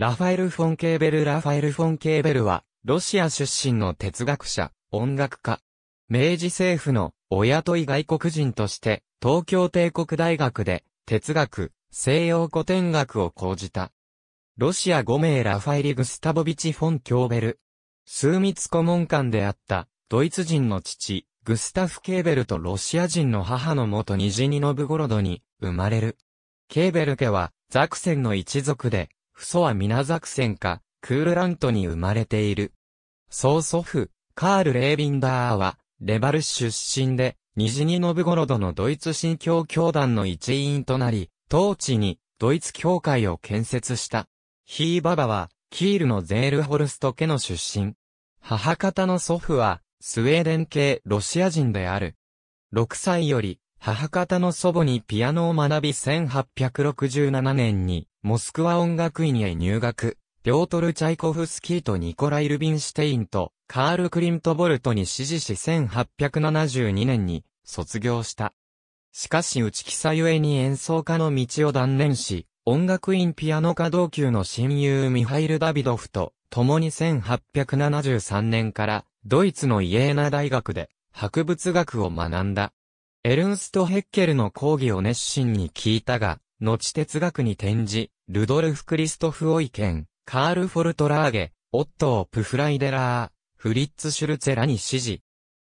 ラファエル・フォンケーベル・ラファエル・フォンケーベルは、ロシア出身の哲学者、音楽家。明治政府の親とい外国人として、東京帝国大学で、哲学、西洋古典学を講じた。ロシア5名ラファエリ・グスタボビチ・フォン・キョーベル。数密顧問官であった、ドイツ人の父、グスタフ・ケーベルとロシア人の母の元ニジニノブゴロドに生まれる。ケーベル家はザクセンの一族で、父祖は皆ザクセンか、クールラントに生まれている。曽祖父、カール・レービンダーは、レバル出身で、ニジニノブゴロドのドイツ新教教団の一員となり、当地に、ドイツ教会を建設した。ヒーババは、キールのゼールホルスト家の出身。母方の祖父は、スウェーデン系ロシア人である。6歳より、母方の祖母にピアノを学び1867年に、モスクワ音楽院へ入学、ピョートル・チャイコフスキーとニコライ・ルビンシュテインとカール・クリントボルトに支持し1872年に卒業した。しかし内木さゆえに演奏家の道を断念し、音楽院ピアノ科同級の親友ミハイル・ダビドフと共に1873年からドイツのイエーナ大学で博物学を学んだ。エルンスト・ヘッケルの講義を熱心に聞いたが、後哲学に転じ、ルドルフ・クリストフ・オイケン、カール・フォルトラーゲ、オットー・プフライデラー、フリッツ・シュルツェラに指示。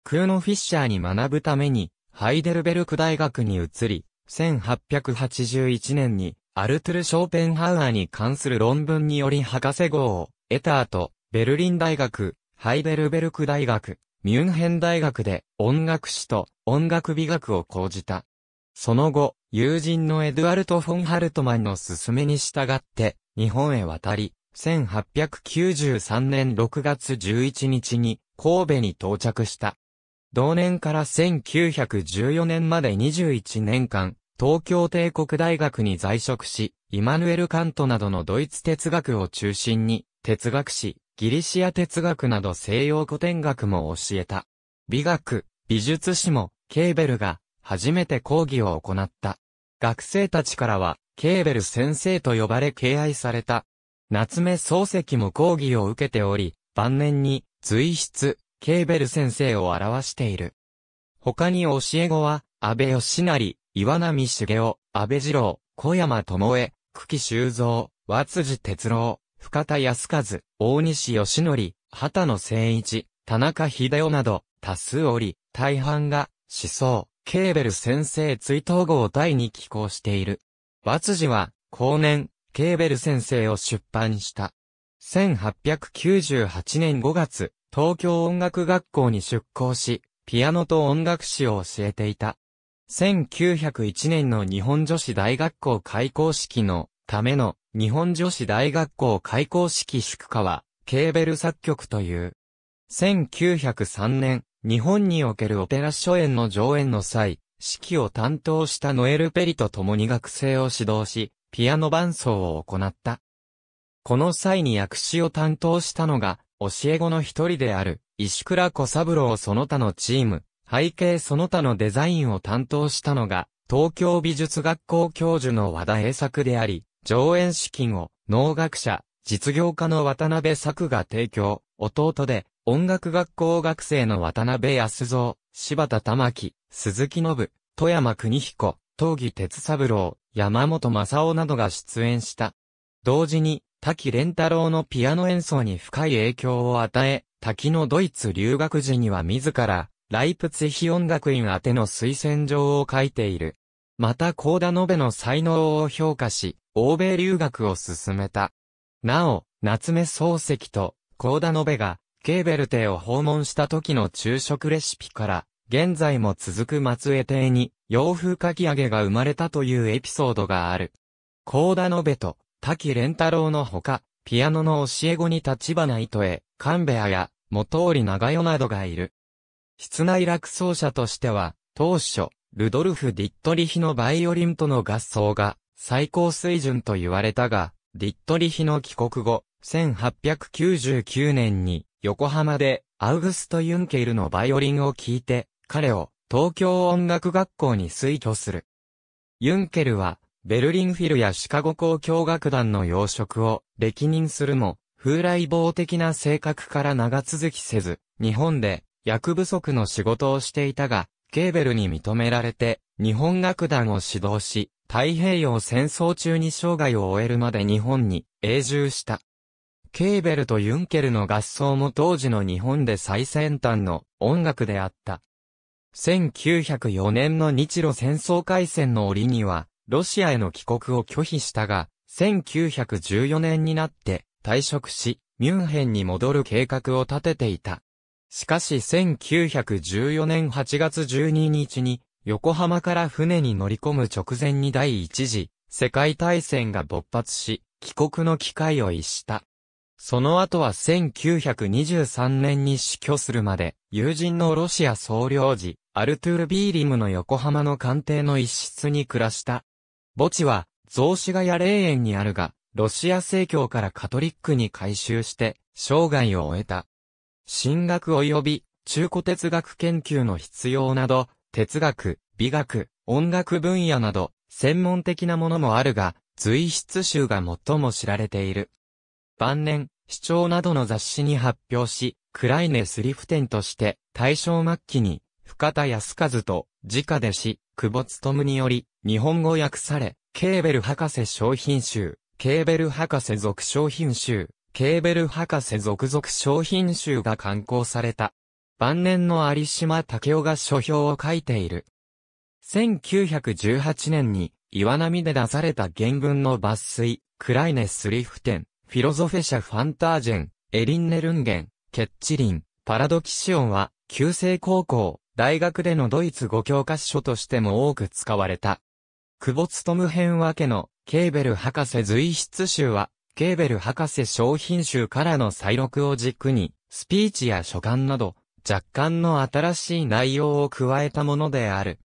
クーノ・フィッシャーに学ぶために、ハイデルベルク大学に移り、1881年に、アルトゥル・ショーペンハウアーに関する論文により博士号を得た後、ベルリン大学、ハイデルベルク大学、ミュンヘン大学で音楽史と音楽美学を講じた。その後、友人のエドゥアルト・フォン・ハルトマンの勧めに従って、日本へ渡り、1893年6月11日に神戸に到着した。同年から1914年まで21年間、東京帝国大学に在職し、イマヌエル・カントなどのドイツ哲学を中心に、哲学史、ギリシア哲学など西洋古典学も教えた。美学、美術史も、ケーベルが、初めて講義を行った。学生たちからは、ケーベル先生と呼ばれ敬愛された。夏目漱石も講義を受けており、晩年に、随筆、ケーベル先生を表している。他に教え子は、安倍義成、岩波茂雄、安倍二郎、小山智恵、久喜修造、和辻哲郎、深田康和、大西義則、畑野誠一、田中秀夫など、多数おり、大半が、思想、ケーベル先生追悼号第に寄稿している。バツは、後年、ケーベル先生を出版した。1898年5月、東京音楽学校に出校し、ピアノと音楽史を教えていた。1901年の日本女子大学校開校式のための日本女子大学校開校式祝歌は、ケーベル作曲という。1903年、日本におけるオペラ初演の上演の際、指揮を担当したノエル・ペリと共に学生を指導し、ピアノ伴奏を行った。この際に訳詞を担当したのが、教え子の一人である、石倉小三郎その他のチーム、背景その他のデザインを担当したのが、東京美術学校教授の和田栄作であり、上演資金を、農学者、実業家の渡辺作が提供、弟で、音楽学校学生の渡辺康造、柴田玉木、鈴木信、富山邦彦、東義哲三郎、山本正夫などが出演した。同時に、滝蓮太郎のピアノ演奏に深い影響を与え、滝のドイツ留学時には自ら、ライプツヒ音楽院宛ての推薦状を書いている。また、高田延べの才能を評価し、欧米留学を進めた。なお、夏目漱石と、高田延べが、ケーベル邸を訪問した時の昼食レシピから、現在も続く松江邸に洋風かき揚げが生まれたというエピソードがある。高田延べと滝蓮太郎のほか、ピアノの教え子に立花糸へ、ンベアや元織長代などがいる。室内楽奏者としては、当初、ルドルフ・ディットリヒのバイオリンとの合奏が最高水準と言われたが、ディットリヒの帰国後、1899年に横浜でアウグスト・ユンケルのバイオリンを聴いて、彼を東京音楽学校に推挙する。ユンケルは、ベルリンフィルやシカゴ交響楽団の養殖を歴任するも、風来坊的な性格から長続きせず、日本で役不足の仕事をしていたが、ケーベルに認められて、日本楽団を指導し、太平洋戦争中に生涯を終えるまで日本に永住した。ケーベルとユンケルの合奏も当時の日本で最先端の音楽であった。1904年の日露戦争開戦の折には、ロシアへの帰国を拒否したが、1914年になって退職し、ミュンヘンに戻る計画を立てていた。しかし1914年8月12日に、横浜から船に乗り込む直前に第一次世界大戦が勃発し、帰国の機会を逸した。その後は1923年に死去するまで、友人のロシア総領事、アルトゥール・ビーリムの横浜の官邸の一室に暮らした。墓地は、雑誌ヶ谷霊園にあるが、ロシア正教からカトリックに改修して、生涯を終えた。進学及び、中古哲学研究の必要など、哲学、美学、音楽分野など、専門的なものもあるが、随筆集が最も知られている。晩年、市長などの雑誌に発表し、クライネスリフテンとして、大正末期に、深田康和と、直弟子、久保勤により、日本語訳され、ケーベル博士商品集、ケーベル博士続商品集、ケーベル博士続々商品集が刊行された。晩年の有島武雄が書評を書いている。1918年に、岩波で出された原文の抜粋、クライネスリフテン、フィロゾフェシャ・ファンタージェン、エリンネルンゲン、ケッチリン、パラドキシオンは、旧制高校、大学でのドイツ語教科書としても多く使われた。久保ヘ編分けの、ケーベル博士随筆集は、ケーベル博士商品集からの再録を軸に、スピーチや書簡など、若干の新しい内容を加えたものである。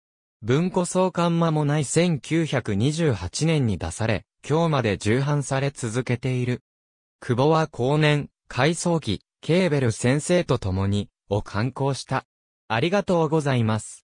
文庫創刊間もない1928年に出され、今日まで重版され続けている。久保は後年、回想機ケーベル先生と共に、を刊行した。ありがとうございます。